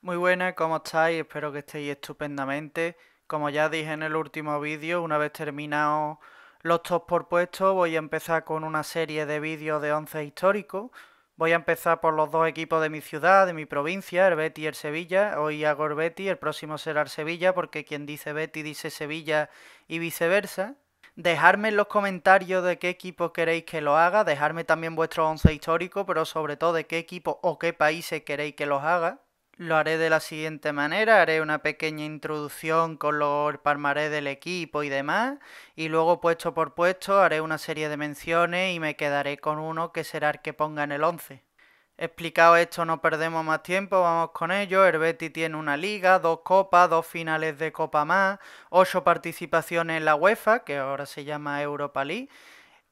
Muy buenas, ¿cómo estáis? Espero que estéis estupendamente. Como ya dije en el último vídeo, una vez terminados los tops por puesto, voy a empezar con una serie de vídeos de 11 históricos. Voy a empezar por los dos equipos de mi ciudad, de mi provincia, el Betty y el Sevilla. Hoy hago el Betty, el próximo será el Sevilla, porque quien dice Betty dice Sevilla y viceversa. Dejadme en los comentarios de qué equipo queréis que lo haga, dejarme también vuestro once histórico, pero sobre todo de qué equipo o qué países queréis que los haga. Lo haré de la siguiente manera, haré una pequeña introducción con los palmarés del equipo y demás, y luego puesto por puesto haré una serie de menciones y me quedaré con uno que será el que ponga en el 11. Explicado esto, no perdemos más tiempo, vamos con ello. El tiene una liga, dos copas, dos finales de copa más, ocho participaciones en la UEFA, que ahora se llama Europa League,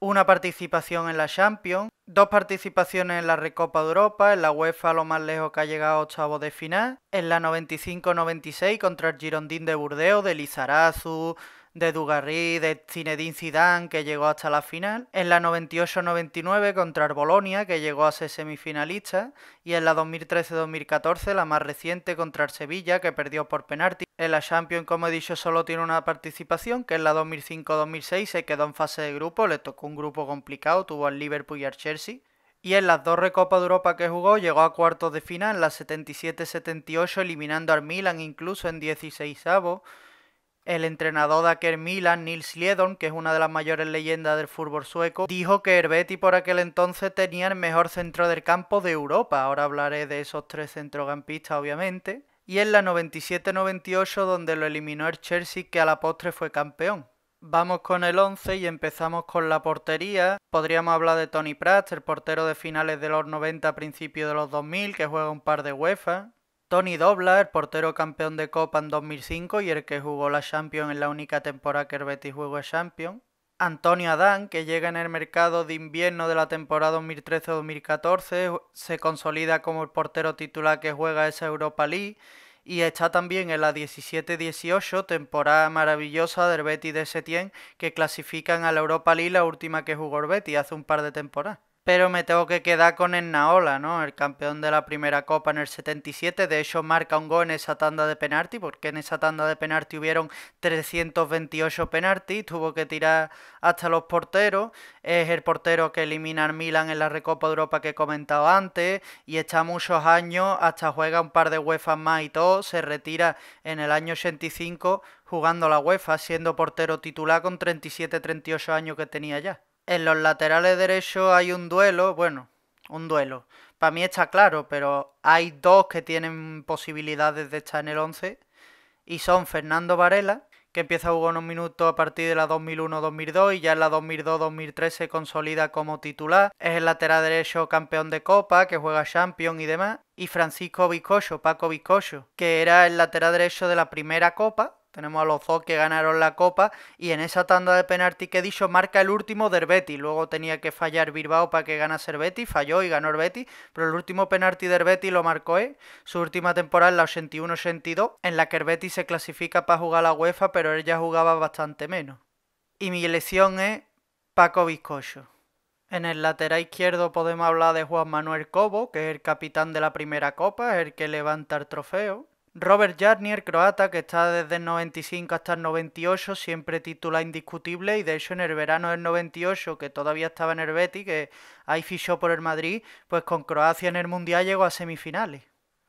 una participación en la Champions, Dos participaciones en la Recopa de Europa, en la UEFA lo más lejos que ha llegado Chavo de final, en la 95-96 contra el Girondín de Burdeos, de Lizarazu, de Dugarry, de Zinedine Zidane, que llegó hasta la final, en la 98-99 contra el Bolonia, que llegó a ser semifinalista, y en la 2013-2014, la más reciente, contra el Sevilla, que perdió por penalti. En la Champions, como he dicho, solo tiene una participación, que en la 2005-2006 se quedó en fase de grupo, le tocó un grupo complicado, tuvo al Liverpool y al Chelsea. Y en las dos Recopas de Europa que jugó llegó a cuartos de final, en la 77-78 eliminando al Milan incluso en 16avos, el entrenador de aquel Milan, Nils Liedon, que es una de las mayores leyendas del fútbol sueco, dijo que herbetti por aquel entonces tenía el mejor centro del campo de Europa. Ahora hablaré de esos tres centrocampistas, obviamente. Y en la 97-98, donde lo eliminó el Chelsea, que a la postre fue campeón. Vamos con el 11 y empezamos con la portería. Podríamos hablar de Tony Pratt, el portero de finales de los 90, a principios de los 2000, que juega un par de UEFA. Tony Dobla, el portero campeón de Copa en 2005 y el que jugó la Champions en la única temporada que el Betis jugó Champions. Antonio Adán, que llega en el mercado de invierno de la temporada 2013-2014, se consolida como el portero titular que juega esa Europa League y está también en la 17-18, temporada maravillosa del Betis de Setién, que clasifican a la Europa League, la última que jugó el Betis hace un par de temporadas pero me tengo que quedar con el Naola, ¿no? El campeón de la primera copa en el 77, de hecho marca un gol en esa tanda de penalti, porque en esa tanda de penalti hubieron 328 penaltis, tuvo que tirar hasta los porteros, es el portero que elimina al Milan en la Recopa Europa que he comentado antes, y está muchos años, hasta juega un par de UEFA más y todo, se retira en el año 85 jugando la UEFA, siendo portero titular con 37-38 años que tenía ya. En los laterales derechos hay un duelo, bueno, un duelo. Para mí está claro, pero hay dos que tienen posibilidades de estar en el 11 y son Fernando Varela, que empieza a jugar unos minutos a partir de la 2001-2002 y ya en la 2002 2013 se consolida como titular. Es el lateral derecho campeón de Copa, que juega Champions y demás. Y Francisco vicoyo Paco vicoyo que era el lateral derecho de la primera Copa tenemos a los dos que ganaron la Copa y en esa tanda de penalti que he dicho marca el último de Luego tenía que fallar Bilbao para que ganase Herbeti, falló y ganó Herbeti, pero el último penalti de Herbeti lo marcó él. Su última temporada en la 81-82, en la que Herbeti se clasifica para jugar a la UEFA, pero él ya jugaba bastante menos. Y mi elección es Paco Vizcocho. En el lateral izquierdo podemos hablar de Juan Manuel Cobo, que es el capitán de la primera copa, es el que levanta el trofeo. Robert Jarnier, croata, que está desde el 95 hasta el 98, siempre titula indiscutible y de hecho en el verano del 98, que todavía estaba en el Betis, que ahí fichó por el Madrid, pues con Croacia en el Mundial llegó a semifinales.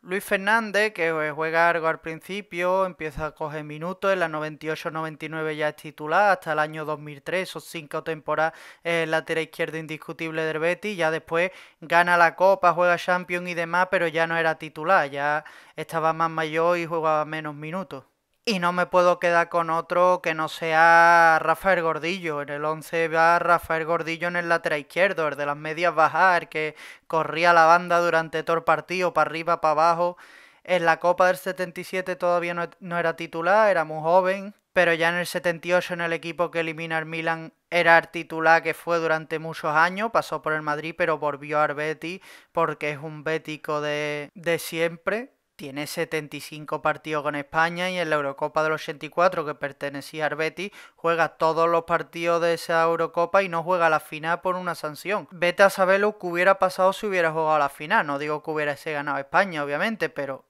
Luis Fernández, que eh, juega algo al principio, empieza a coger minutos, en la 98-99 ya es titular, hasta el año 2003, o cinco temporadas, el lateral izquierdo indiscutible del Betis, ya después gana la Copa, juega Champions y demás, pero ya no era titular, ya estaba más mayor y jugaba menos minutos. Y no me puedo quedar con otro que no sea Rafael Gordillo. En el 11 va Rafael Gordillo en el lateral izquierdo, el de las medias bajar que corría la banda durante todo el partido, para arriba, para abajo. En la Copa del 77 todavía e-, no, era titular, era muy joven. Pero ya en el 78, en el equipo que elimina el Milan, era titular que fue durante muchos años. Pasó por el Madrid, pero volvió al Betis porque es un bético de, de siempre tiene 75 partidos con España y en la Eurocopa del 84 que pertenecía a Betis juega todos los partidos de esa Eurocopa y no juega la final por una sanción. Vete a saber lo que hubiera pasado si hubiera jugado la final. No digo que hubiese ganado España, obviamente, pero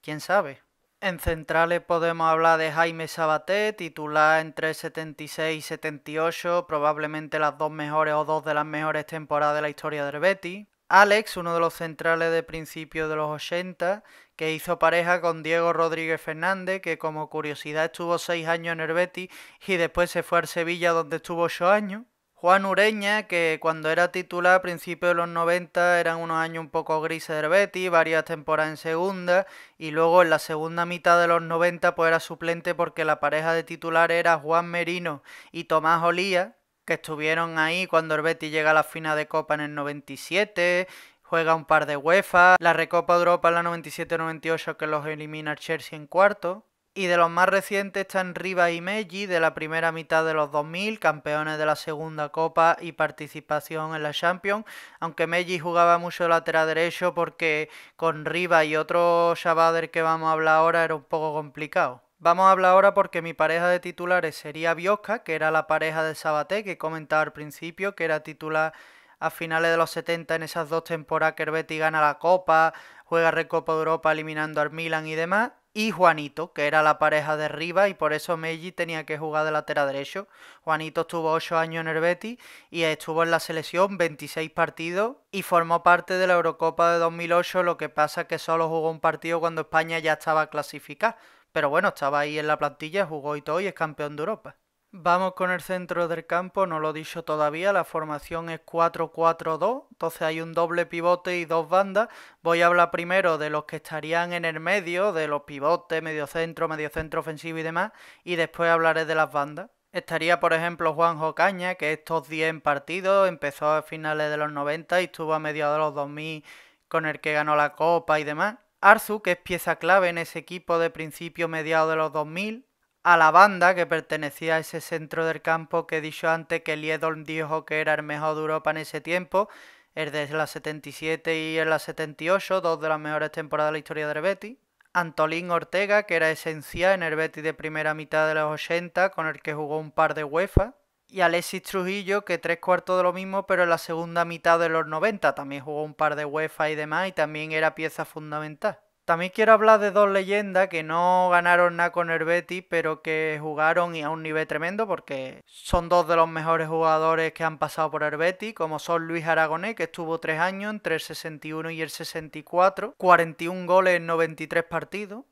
quién sabe. En centrales podemos hablar de Jaime Sabaté, titular entre 76 y 78, probablemente las dos mejores o dos de las mejores temporadas de la historia de Betis. Alex, uno de los centrales de principios de los 80, que hizo pareja con Diego Rodríguez Fernández, que como curiosidad estuvo seis años en Herbeti y después se fue al Sevilla donde estuvo ocho años. Juan Ureña, que cuando era titular a principios de los 90 eran unos años un poco grises de Herbeti, varias temporadas en segunda, y luego en la segunda mitad de los 90 pues era suplente porque la pareja de titular era Juan Merino y Tomás Olía, que estuvieron ahí cuando el Betis llega a la final de Copa en el 97, juega un par de UEFA, la Recopa Europa en la 97-98 que los elimina el Chelsea en cuarto. Y de los más recientes están Riva y Meggi, de la primera mitad de los 2000, campeones de la segunda copa y participación en la Champions, aunque Meji jugaba mucho lateral derecho porque con Riva y otro Shabader que vamos a hablar ahora era un poco complicado. Vamos a hablar ahora porque mi pareja de titulares sería Biosca, que era la pareja de Sabaté que comentaba al principio, que era titular a finales de los 70 en esas dos temporadas que el gana la Copa, juega Recopa Europa eliminando al Milan y demás, y Juanito, que era la pareja de Riva y por eso Meiji tenía que jugar de lateral derecho. Juanito estuvo 8 años en el y estuvo en la selección 26 partidos y formó parte de la Eurocopa de 2008, lo que pasa que solo jugó un partido cuando España ya estaba clasificada. Pero bueno, estaba ahí en la plantilla, jugó y todo y es campeón de Europa. Vamos con el centro del campo, no lo he dicho todavía, la formación es 4-4-2, entonces hay un doble pivote y dos bandas. Voy a hablar primero de los que estarían en el medio, de los pivotes, medio centro, medio centro ofensivo y demás, y después hablaré de las bandas. Estaría, por ejemplo, Juanjo Caña, que estos 10 en partido, empezó a finales de los 90 y estuvo a mediados de los 2000 con el que ganó la Copa y demás. Arzu, que es pieza clave en ese equipo de principio mediado de los 2000, a la banda que pertenecía a ese centro del campo que he dicho antes que Liedholm dijo que era el mejor de Europa en ese tiempo, el de la 77 y de la 78, dos de las mejores temporadas de la historia del Betis. Antolín Ortega, que era esencial en el Betis de primera mitad de los 80, con el que jugó un par de UEFA y Alexis Trujillo, que tres cuartos de lo mismo, pero en la segunda mitad de los 90. También jugó un par de UEFA y demás y también era pieza fundamental. También quiero hablar de dos leyendas que no ganaron nada con el pero que jugaron y a un nivel tremendo porque son dos de los mejores jugadores que han pasado por Herbeti, como son Luis Aragonés, que estuvo tres años entre el 61 y el 64, 41 goles en 93 partidos,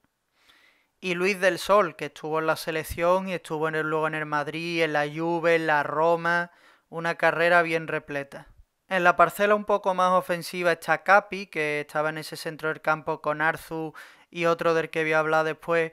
y Luis del Sol, que estuvo en la selección y estuvo luego en el Madrid, en la Juve, en la Roma, una carrera bien repleta. En la parcela un poco más ofensiva está Capi, que estaba en ese centro del campo con Arzu y otro del que voy a hablar después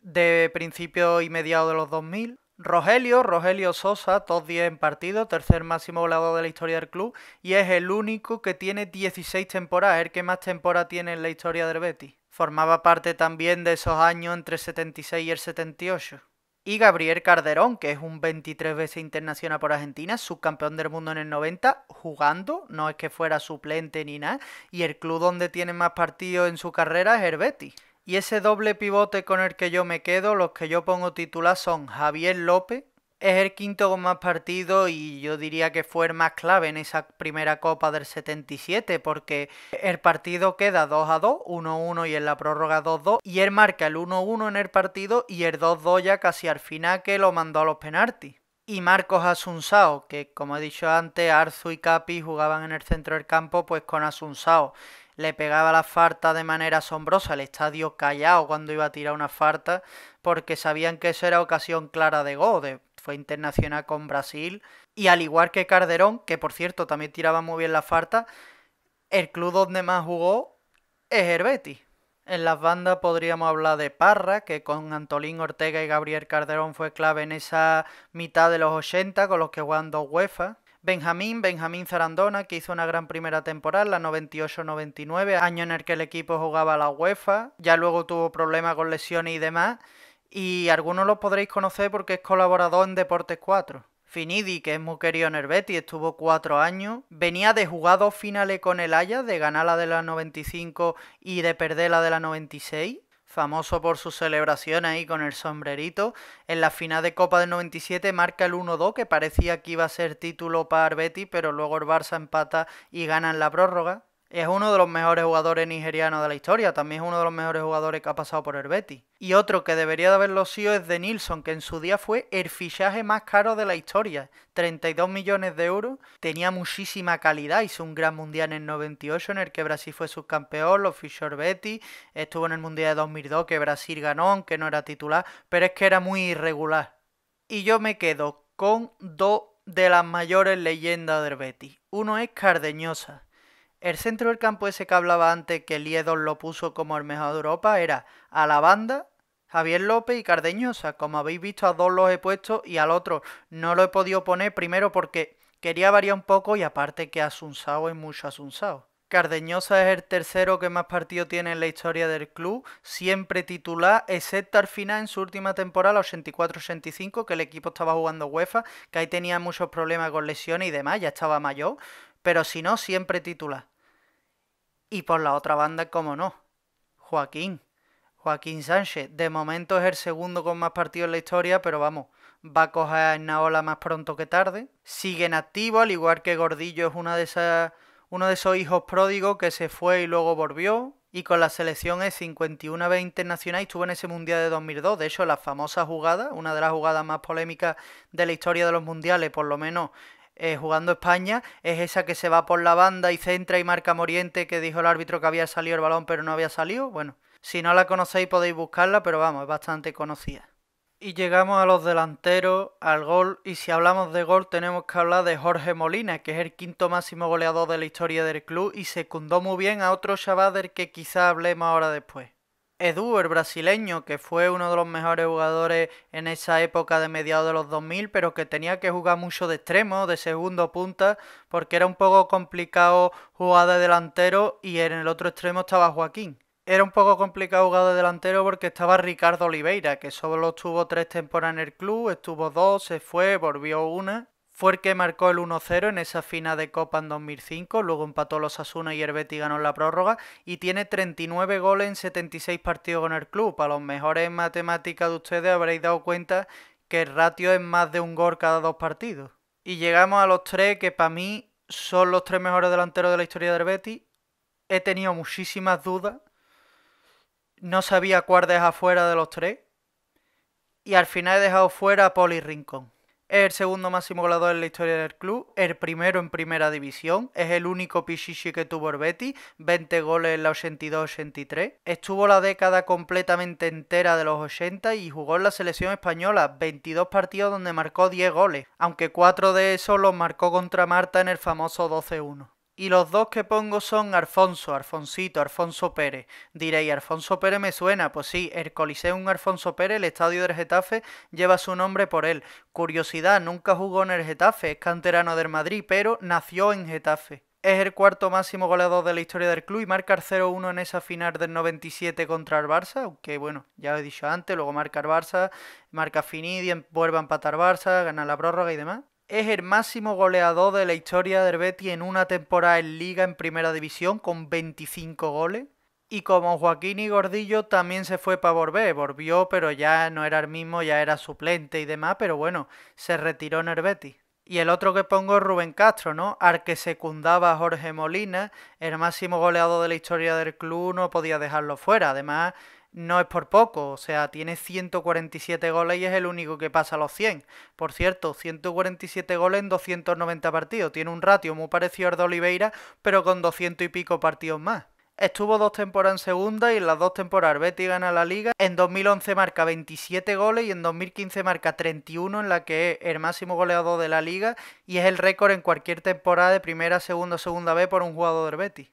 de principio y mediados de los 2000. Rogelio, Rogelio Sosa, top 10 en partido, tercer máximo goleador de la historia del club y es el único que tiene 16 temporadas, el que más temporadas tiene en la historia del Betis formaba parte también de esos años entre el 76 y el 78. Y Gabriel Carderón, que es un 23 veces internacional por Argentina, subcampeón del mundo en el 90, jugando, no es que fuera suplente ni nada, y el club donde tiene más partidos en su carrera es el Y ese doble pivote con el que yo me quedo, los que yo pongo titular son Javier López, es el quinto con más partido y yo diría que fue el más clave en esa primera Copa del 77 porque el partido queda 2 a 2, 1 1 y en la prórroga 2 2 y él marca el 1 1 en el partido y el 2 2 ya casi al final que lo mandó a los penaltis. Y Marcos Asunsao, que como he dicho antes, Arzu y Capi jugaban en el centro del campo pues con Asunsao. Le pegaba la farta de manera asombrosa, el estadio callado cuando iba a tirar una farta, porque sabían que eso era ocasión clara de gol, de fue internacional con Brasil. Y al igual que Carderón, que por cierto también tiraba muy bien la farta, el club donde más jugó es Herbeti En las bandas podríamos hablar de Parra, que con Antolín Ortega y Gabriel Carderón fue clave en esa mitad de los 80 con los que jugaban dos UEFA. Benjamín, Benjamín Zarandona, que hizo una gran primera temporada, la 98-99, año en el que el equipo jugaba a la UEFA, ya luego tuvo problemas con lesiones y demás, y algunos los podréis conocer porque es colaborador en Deportes 4. Finidi, que es muy querido en estuvo cuatro años. Venía de jugar finales con el Haya, de ganar la de la 95 y de perder la de la 96. Famoso por sus celebraciones ahí con el sombrerito. En la final de Copa del 97 marca el 1-2, que parecía que iba a ser título para el pero luego el Barça empata y ganan la prórroga. Es uno de los mejores jugadores nigerianos de la historia, también es uno de los mejores jugadores que ha pasado por el Betis. Y otro que debería de haberlo sido es de Nilsson, que en su día fue el fichaje más caro de la historia, 32 millones de euros, tenía muchísima calidad, hizo un gran mundial en el 98 en el que Brasil fue subcampeón, lo fichó el Betis, estuvo en el mundial de 2002 que Brasil ganó, aunque no era titular, pero es que era muy irregular. Y yo me quedo con dos de las mayores leyendas del Betis. Uno es Cardeñosa el centro del campo ese que hablaba antes, que Liedon lo puso como el mejor de Europa, era a la banda, Javier López y Cardeñosa. Como habéis visto, a dos los he puesto y al otro no lo he podido poner, primero porque quería variar un poco y aparte que Asunsao es mucho Asunsao. Cardeñosa es el tercero que más partido tiene en la historia del club, siempre titular, excepto al final en su última temporada, 84-85, que el equipo estaba jugando UEFA, que ahí tenía muchos problemas con lesiones y demás, ya estaba mayor, pero si no, siempre titular. Y por la otra banda, como no, Joaquín. Joaquín Sánchez, de momento es el segundo con más partidos en la historia, pero vamos, va a coger a Naola más pronto que tarde. Sigue en activo, al igual que Gordillo es una de uno de esos hijos pródigos que se fue y luego volvió. Y con la selección es 51 veces internacional y estuvo en ese Mundial de 2002. De hecho, la famosa jugada, una de las jugadas más polémicas de la historia de los mundiales, por lo menos eh, jugando España es esa que se va por la banda y centra y marca Moriente que dijo el árbitro que había salido el balón pero no había salido. Bueno, si no la conocéis podéis buscarla, pero vamos, es bastante conocida. Y llegamos a los delanteros, al gol, y si hablamos de gol tenemos que hablar de Jorge Molina, que es el quinto máximo goleador de la historia del club y secundó muy bien a otro shabáder que quizá hablemos ahora después. Edu, el brasileño, que fue uno de los mejores jugadores en esa época de mediados de los 2000, pero que tenía que jugar mucho de extremo, de segundo punta, porque era un poco complicado jugar de delantero y en el otro extremo estaba Joaquín. Era un poco complicado jugar de delantero porque estaba Ricardo Oliveira, que solo estuvo tres temporadas en el club, estuvo dos, se fue, volvió una fue el que marcó el 1-0 en esa final de Copa en 2005, luego empató los Asuna y el ganó la prórroga y tiene 39 goles en 76 partidos con el club. A los mejores en matemáticas de ustedes habréis dado cuenta que el ratio es más de un gol cada dos partidos. Y llegamos a los tres que para mí son los tres mejores delanteros de la historia del Betis. He tenido muchísimas dudas. No sabía cuál dejar fuera de los tres. Y al final he dejado fuera a Poli Rincón. Es el segundo máximo goleador en la historia del club, el primero en primera división, es el único pichichi que tuvo el Betis, 20 goles en la 82-83. Estuvo la década completamente entera de los 80 y jugó en la selección española, 22 partidos donde marcó 10 goles, aunque 4 de esos los marcó contra Marta en el famoso 12-1. Y los dos que pongo son Alfonso, Alfonsito, Alfonso Pérez. Diréis, Alfonso Pérez me suena. Pues sí, el Coliseum Alfonso Pérez, el estadio del Getafe, lleva su nombre por él. Curiosidad, nunca jugó en el Getafe, es canterano del Madrid, pero nació en Getafe. Es el cuarto máximo goleador de la historia del club y marca el 0-1 en esa final del 97 contra el Barça, aunque bueno, ya lo he dicho antes, luego marca el Barça, marca Finidi, vuelve a empatar Barça, gana la prórroga y demás es el máximo goleador de la historia del Betis en una temporada en Liga en Primera División con 25 goles. Y como Joaquín y Gordillo también se fue para volver, volvió pero ya no era el mismo, ya era suplente y demás, pero bueno, se retiró en el y el otro que pongo es Rubén Castro, ¿no? Al que secundaba Jorge Molina, el máximo goleado de la historia del club, no podía dejarlo fuera. Además, no es por poco, o sea, tiene 147 goles y es el único que pasa a los 100. Por cierto, 147 goles en 290 partidos. Tiene un ratio muy parecido al de Oliveira, pero con 200 y pico partidos más. Estuvo dos temporadas en segunda y en las dos temporadas Betty gana la liga. En 2011 marca 27 goles y en 2015 marca 31 en la que es el máximo goleador de la liga y es el récord en cualquier temporada de primera, segunda, segunda vez por un jugador de Betty.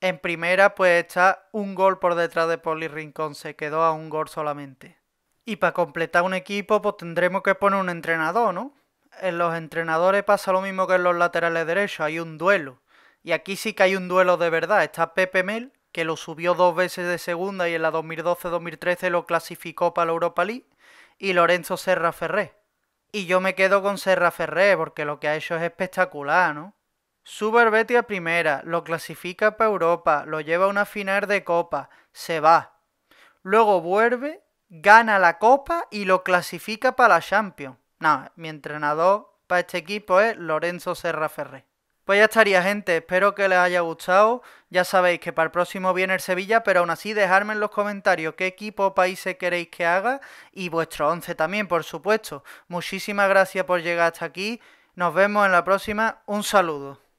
En primera pues está un gol por detrás de Poli Rincón, se quedó a un gol solamente. Y para completar un equipo pues tendremos que poner un entrenador, ¿no? En los entrenadores pasa lo mismo que en los laterales derechos, hay un duelo y aquí sí que hay un duelo de verdad. Está Pepe Mel, que lo subió dos veces de segunda y en la 2012-2013 lo clasificó para la Europa League, y Lorenzo Serra Ferré. Y yo me quedo con Serra Ferré porque lo que ha hecho es espectacular, ¿no? Sube a a primera, lo clasifica para Europa, lo lleva a una final de Copa, se va. Luego vuelve, gana la Copa y lo clasifica para la Champions. Nada, mi entrenador para este equipo es Lorenzo Serra Ferré. Pues ya estaría, gente. Espero que les haya gustado. Ya sabéis que para el próximo viene el Sevilla, pero aún así dejadme en los comentarios qué equipo o países queréis que haga y vuestro 11 también, por supuesto. Muchísimas gracias por llegar hasta aquí. Nos vemos en la próxima. Un saludo.